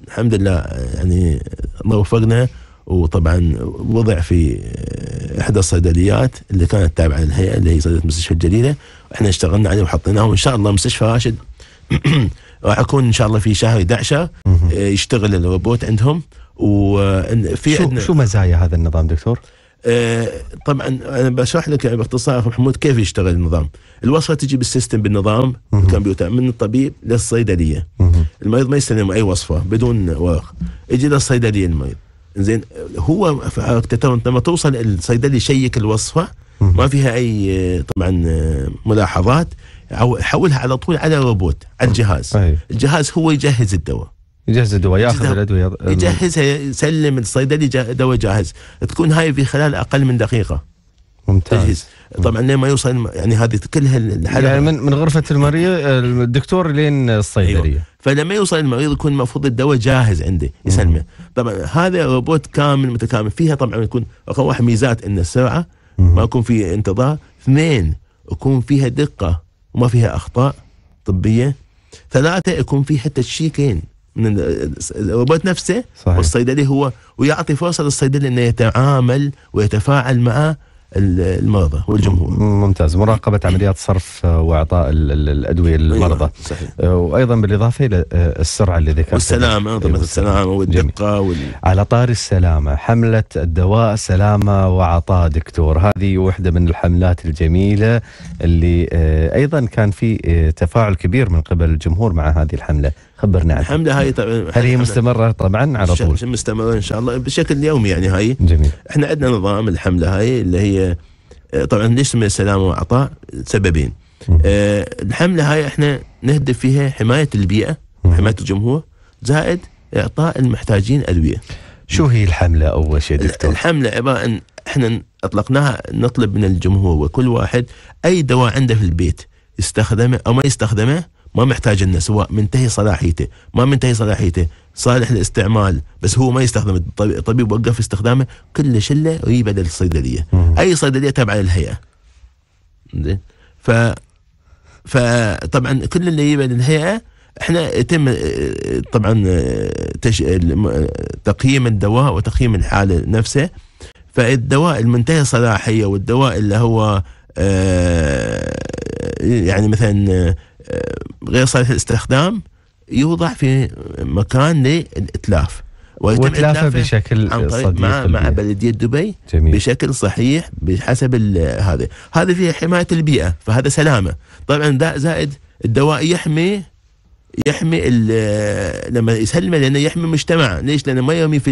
الحمد لله يعني الله وفقنا وطبعا وضع في احدى الصيدليات اللي كانت تابعه للهيئه اللي هي صيدليه مستشفى الجليله احنا اشتغلنا عليه وحطيناه وان شاء الله مستشفى راشد راح اكون ان شاء الله في شهر 11 آه، يشتغل الروبوت عندهم وفي شو, عندنا شو مزايا هذا النظام دكتور؟ آه، طبعا انا بشرح لك باختصار اخ محمود كيف يشتغل النظام. الوصفه تجي بالسيستم بالنظام الكمبيوتر من الطبيب للصيدليه. المريض ما يستلم اي وصفه بدون ورق. يجي للصيدليه المريض. زين هو لما توصل الصيدلي يشيك الوصفه ما فيها اي آه، طبعا ملاحظات او حولها على طول على روبوت على الجهاز أي. الجهاز هو يجهز الدواء يجهز الدواء ياخذ الادويه يجهزها يسلم الصيدلي دواء جاهز تكون هاي في خلال اقل من دقيقه ممتاز تجهز. طبعا لين ما يوصل يعني هذه كلها الحالة يعني من من غرفه المريض الدكتور لين الصيدليه أيوة. فلما يوصل المريض يكون المفروض الدواء جاهز عنده يسلمه طبعا هذا روبوت كامل متكامل فيها طبعا يكون رقم واحد ميزات ان السرعه ما يكون في انتظار اثنين يكون فيها دقه وما فيها اخطاء طبيه ثلاثه يكون في حتى تشيكين من الروبوت نفسه صحيح. والصيدلي هو ويعطي فرصه للصيدلي انه يتعامل ويتفاعل معه المرضى والجمهور ممتاز مراقبة إيه. عمليات صرف وإعطاء الأدوية إيه، للمرضى صحيح. آه، وأيضا بالإضافة إلى آه، السرعة اللي ذكرت والسلامة أيضا السلامة والدقة وال... على طار السلامة حملة الدواء سلامة وعطاء دكتور هذه واحدة من الحملات الجميلة اللي آه، أيضا كان في تفاعل كبير من قبل الجمهور مع هذه الحملة خبرنا عنها الحمله هاي طبعا هل هي مستمره طبعا على طول مستمره ان شاء الله بشكل يومي يعني هاي جميل احنا عندنا نظام الحمله هاي اللي هي آه، طبعا ليش اسمها سلام وعطاء؟ سببين أه الحمله هاي احنا نهدف فيها حمايه البيئه حمايه الجمهور زائد اعطاء المحتاجين ادويه شو هي الحمله اول شيء دكتور؟ الحمله عباره عن احنا اطلقناها نطلب من الجمهور وكل واحد اي دواء عنده في البيت يستخدمه او ما يستخدمه ما محتاج انه سواء منتهي صلاحيته ما منتهي صلاحيته صالح للاستعمال بس هو ما يستخدم الطبيب وقف استخدامه كل شله الصيدليه للصيدليه اي صيدليه تابعه للهيئه زين ف فطبعا كل اللي يجيبه للهيئه احنا يتم آه، طبعا آه، تش... آه، تقييم الدواء وتقييم الحاله نفسه فالدواء المنتهي صلاحيه والدواء اللي هو يعني مثلا غير صالح للاستخدام يوضع في مكان للاتلاف ويتلاف بشكل عن طريق صديق مع, مع بلديه دبي جميل. بشكل صحيح بحسب هذا هذا فيها حمايه البيئه فهذا سلامه طبعا زائد الدواء يحمي يحمي لما يسلمه لانه يحمي المجتمع، ليش؟ لانه ما يرمي في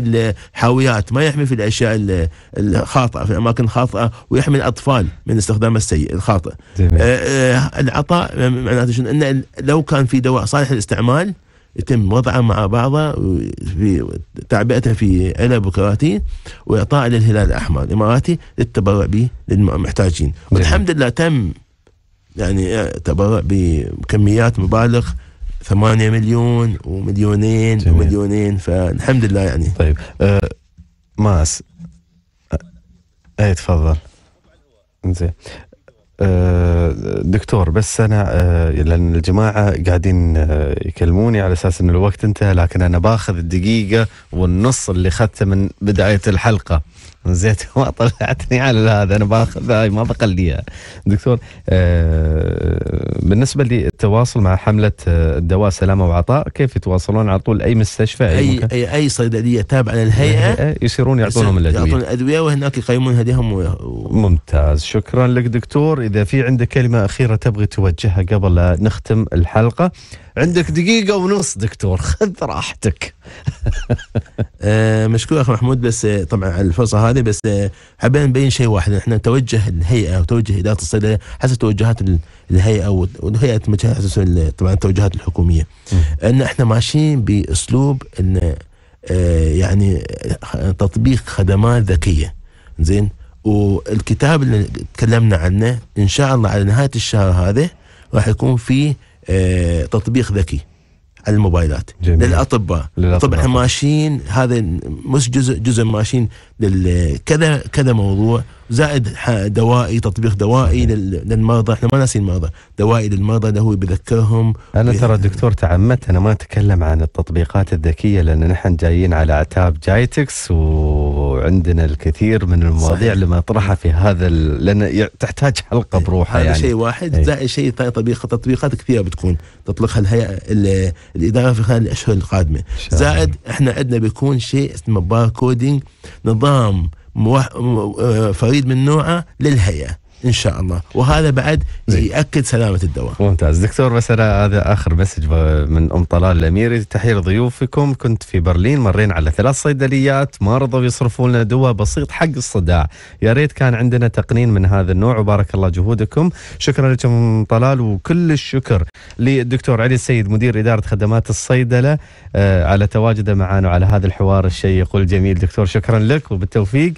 الحاويات، ما يحمي في الاشياء الخاطئه، في الاماكن الخاطئه ويحمي الاطفال من استخدامه السيء الخاطئ. جميل. آه، آه، العطاء معناته شنو؟ انه لو كان في دواء صالح للاستعمال يتم وضعه مع بعضه في تعبئته في علب وكراتين واعطاءه للهلال الاحمر الاماراتي للتبرع به للمحتاجين، والحمد لله تم يعني آه، تبرع بكميات مبالغ ثمانية مليون ومليونين جميل. ومليونين فالحمد لله يعني طيب أه ماس آه، اي تفضل زين آه، دكتور بس انا آه، لان الجماعه قاعدين يكلموني على اساس ان الوقت انتهى لكن انا باخذ الدقيقه والنص اللي اخذته من بدايه الحلقه زين ما طلعتني على هذا انا باخذ هاي ما بقلديها دكتور آه، بالنسبه للتواصل مع حمله آه، الدواء سلامه وعطاء كيف يتواصلون على طول اي مستشفى اي اي, أي, أي صيدليه تابعه للهيئه يصيرون يعطونهم الادويه يعطون الادويه وهناك يقيمون هديهم و... ممتاز شكرا لك دكتور اذا في عندك كلمه اخيره تبغي توجهها قبل لا نختم الحلقه عندك دقيقه ونص دكتور خذ راحتك آه، مشكور اخ محمود بس آه، طبعا على الفرصه هذه بس آه، حابين نبين شيء واحد احنا توجه الهيئه وتوجه اداره الصيدله حسب توجهات الهيئه والهيئه تمشي طبعا التوجهات الحكوميه ان احنا ماشيين باسلوب ان يعني تطبيق خدمات ذكيه زين والكتاب اللي تكلمنا عنه ان شاء الله على نهايه الشهر هذا راح يكون فيه آه، تطبيق ذكي على الموبايلات جميل. للاطباء طبعا ماشيين هذا مش جزء جزء ماشيين كذا كذا موضوع زائد دوائي تطبيق دوائي للمرضى احنا ما ناسين المرضى دوائي للمرضى اللي هو بيذكرهم انا ترى دكتور تعمدت انا ما اتكلم عن التطبيقات الذكيه لان نحن جايين على اعتاب جايتكس و عندنا الكثير من المواضيع اللي اللي طرحها في هذا لان تحتاج حلقه إيه، بروحها هذا يعني. شيء واحد إيه. زائد شيء ثاني تطبيق تطبيقات كثيره بتكون تطلقها الهيئه الاداره في خلال الاشهر القادمه زائد احنا عندنا بيكون شيء اسمه باركودينج نظام آه، فريد من نوعه للهيئه ان شاء الله وهذا بعد ياكد سلامه الدواء ممتاز دكتور بس انا هذا اخر مسج من ام طلال الاميري تحيه ضيوفكم كنت في برلين مرينا على ثلاث صيدليات ما رضوا يصرفوا لنا دواء بسيط حق الصداع يا ريت كان عندنا تقنين من هذا النوع وبارك الله جهودكم شكرا لكم ام طلال وكل الشكر للدكتور علي السيد مدير اداره خدمات الصيدله آه، على تواجده معنا وعلى هذا الحوار الشيق والجميل دكتور شكرا لك وبالتوفيق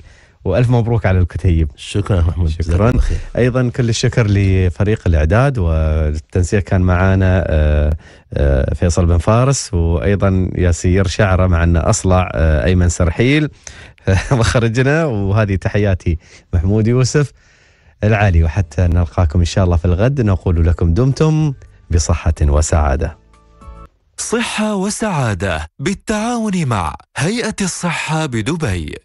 والف مبروك على الكتيب شكرا محمود شكرا ايضا كل الشكر لفريق الاعداد والتنسيق كان معانا آه، آه، فيصل بن فارس وايضا ياسير شعره معنا اصلع آه، ايمن سرحيل مخرجنا وهذه تحياتي محمود يوسف العالي وحتى نلقاكم ان شاء الله في الغد نقول لكم دمتم بصحه وسعاده صحه وسعاده بالتعاون مع هيئه الصحه بدبي